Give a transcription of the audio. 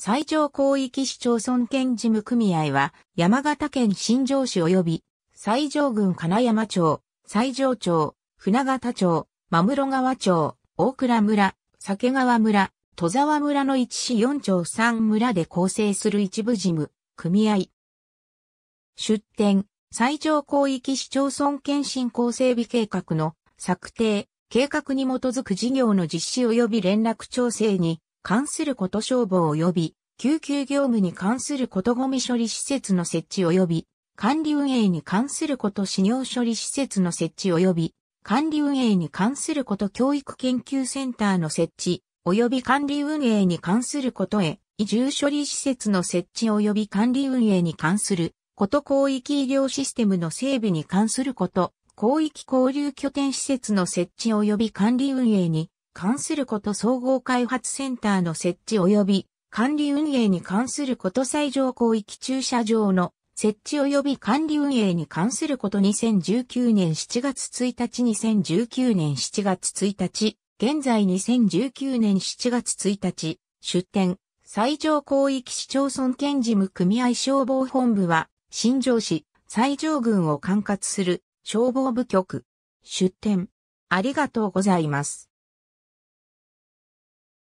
最上広域市町村県事務組合は、山形県新庄市及び、最上郡金山町、最上町、船形町、真室川町、大倉村、酒川村、戸沢村の1市4町3村で構成する一部事務、組合。出展、最上広域市町村県振興整備計画の策定、計画に基づく事業の実施及び連絡調整に関すること消防及び、救急業務に関することごみ処理施設の設置及び、管理運営に関すること資料処理施設の設置及び、管理運営に関すること教育研究センターの設置、及び管理運営に関することへ、移住処理施設の設置及び管理運営に関すること広域医療システムの整備に関すること、広域交流拠点施設の設置及び管理運営に関すること総合開発センターの設置及び管理運営に関すること最上広域駐車場の設置及び管理運営に関すること2019年7月1日2019年7月1日現在2019年7月1日出店最上広域市町村県事務組合消防本部は新庄市最上郡を管轄する消防部局出店ありがとうございます。